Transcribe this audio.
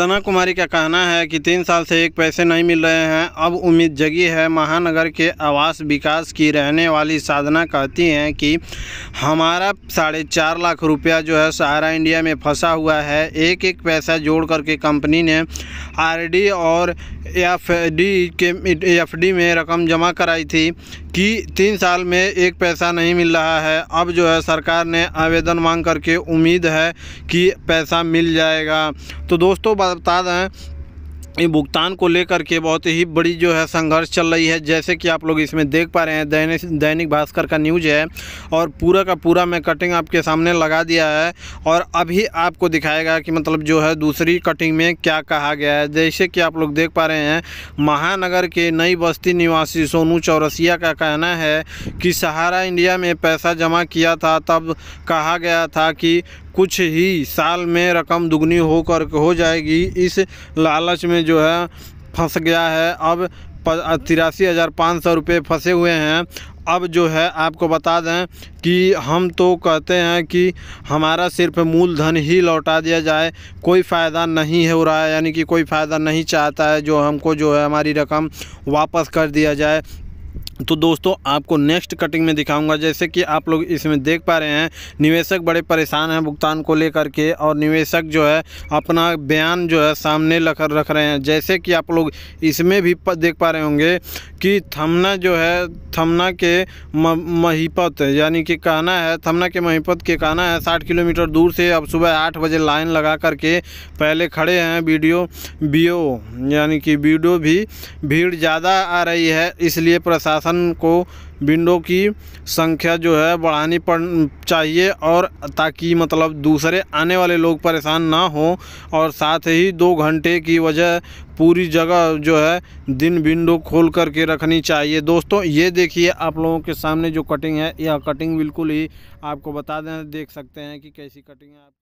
सना कुमारी का कहना है कि तीन साल से एक पैसे नहीं मिल रहे हैं अब उम्मीद जगी है महानगर के आवास विकास की रहने वाली साधना कहती हैं कि हमारा साढ़े चार लाख रुपया जो है सहारा इंडिया में फंसा हुआ है एक एक पैसा जोड़ करके कंपनी ने आरडी और एफडी के एफडी में रकम जमा कराई थी कि तीन साल में एक पैसा नहीं मिल रहा है अब जो है सरकार ने आवेदन मांग करके उम्मीद है कि पैसा मिल जाएगा तो दोस्तों बता दें ये भुगतान को लेकर के बहुत ही बड़ी जो है संघर्ष चल रही है जैसे कि आप लोग इसमें देख पा रहे हैं दैनिक दैनिक भास्कर का न्यूज है और पूरा का पूरा मैं कटिंग आपके सामने लगा दिया है और अभी आपको दिखाएगा कि मतलब जो है दूसरी कटिंग में क्या कहा गया है जैसे कि आप लोग देख पा रहे हैं महानगर के नई बस्ती निवासी सोनू चौरसिया का कहना है कि सहारा इंडिया में पैसा जमा किया था तब कहा गया था कि कुछ ही साल में रकम दुगनी होकर हो जाएगी इस लालच में जो है फंस गया है अब तिरासी हज़ार पाँच सौ रुपये फंसे हुए हैं अब जो है आपको बता दें कि हम तो कहते हैं कि हमारा सिर्फ मूलधन ही लौटा दिया जाए कोई फ़ायदा नहीं हो रहा है यानी कि कोई फ़ायदा नहीं चाहता है जो हमको जो है हमारी रकम वापस कर दिया जाए तो दोस्तों आपको नेक्स्ट कटिंग में दिखाऊंगा जैसे कि आप लोग इसमें देख पा रहे हैं निवेशक बड़े परेशान हैं भुगतान को लेकर के और निवेशक जो है अपना बयान जो है सामने रखर रख रहे हैं जैसे कि आप लोग इसमें भी देख पा रहे होंगे कि थमना जो है थमना के महीपत यानी कि कहना है थमना के महीपत के कहना है साठ किलोमीटर दूर से अब सुबह आठ बजे लाइन लगा करके पहले खड़े हैं वीडियो बी यानी कि वीडियो भी भीड़ ज़्यादा आ रही है इसलिए प्रशासन प्रशासन को विंडो की संख्या जो है बढ़ानी पड़ चाहिए और ताकि मतलब दूसरे आने वाले लोग परेशान ना हो और साथ ही दो घंटे की वजह पूरी जगह जो है दिन विंडो खोल करके रखनी चाहिए दोस्तों ये देखिए आप लोगों के सामने जो कटिंग है यह कटिंग बिल्कुल ही आपको बता दें देख सकते हैं कि कैसी कटिंग है